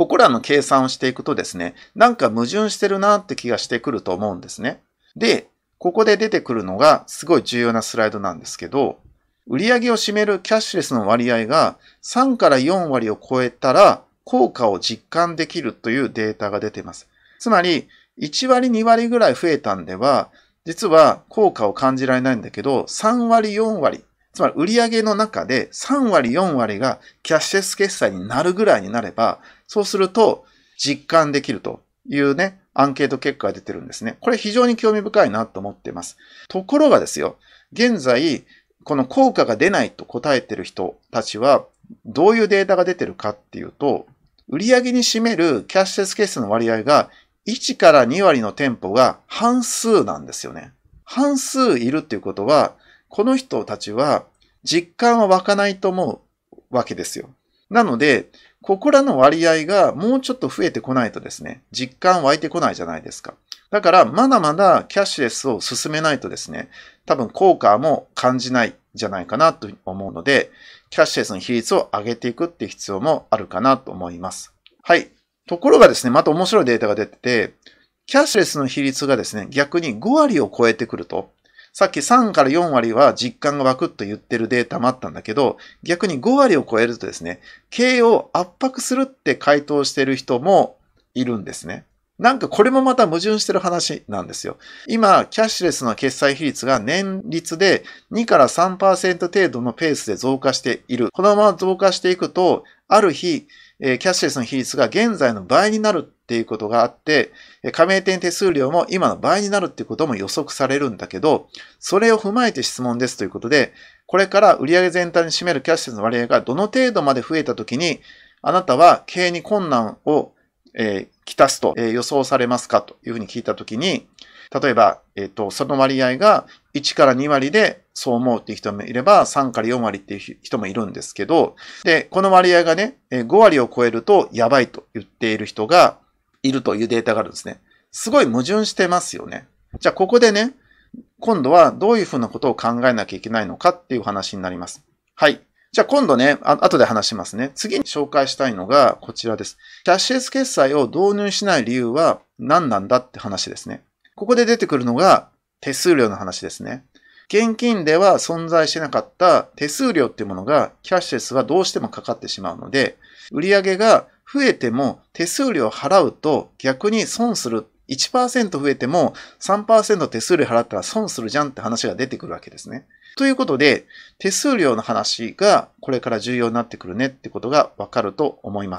ここらの計算をしていくとですね、なんか矛盾してるなって気がしてくると思うんですね。で、ここで出てくるのがすごい重要なスライドなんですけど、売上を占めるキャッシュレスの割合が3から4割を超えたら効果を実感できるというデータが出ています。つまり、1割2割ぐらい増えたんでは、実は効果を感じられないんだけど、3割4割、つまり売上の中で3割4割がキャッシュレス決済になるぐらいになれば、そうすると実感できるというね、アンケート結果が出てるんですね。これ非常に興味深いなと思っています。ところがですよ、現在、この効果が出ないと答えてる人たちは、どういうデータが出てるかっていうと、売上に占めるキャッシュレス決済の割合が1から2割の店舗が半数なんですよね。半数いるっていうことは、この人たちは実感は湧かないと思うわけですよ。なので、ここらの割合がもうちょっと増えてこないとですね、実感湧いてこないじゃないですか。だから、まだまだキャッシュレスを進めないとですね、多分効果も感じないじゃないかなと思うので、キャッシュレスの比率を上げていくって必要もあるかなと思います。はい。ところがですね、また面白いデータが出てて、キャッシュレスの比率がですね、逆に5割を超えてくると、さっき3から4割は実感が湧くと言ってるデータもあったんだけど、逆に5割を超えるとですね、経営を圧迫するって回答してる人もいるんですね。なんかこれもまた矛盾してる話なんですよ。今、キャッシュレスの決済比率が年率で2から3%程度のペースで増加している。このまま増加していくと、ある日、キャッシュレスの比率が現在の倍になるっていうことがあって、加盟店手数料も今の倍になるっていうことも予測されるんだけど、それを踏まえて質問ですということで、これから売上全体に占めるキャッシュの割合がどの程度まで増えたときに、あなたは経営に困難を、えー、きたすと、えー、予想されますかというふうに聞いたときに、例えば、えっ、ー、と、その割合が1から2割でそう思うっていう人もいれば、3から4割っていう人もいるんですけど、で、この割合がね、5割を超えるとやばいと言っている人が、いるというデータがあるんですね。すごい矛盾してますよね。じゃあここでね、今度はどういうふうなことを考えなきゃいけないのかっていう話になります。はい。じゃあ今度ね、あ後で話しますね。次に紹介したいのがこちらです。キャッシュレス決済を導入しない理由は何なんだって話ですね。ここで出てくるのが手数料の話ですね。現金では存在しなかった手数料っていうものがキャッシュレスはどうしてもかかってしまうので、売上が増えても手数料を払うと逆に損する。1%増えても3%手数料払ったら損するじゃんって話が出てくるわけですね。ということで、手数料の話がこれから重要になってくるねってことがわかると思います。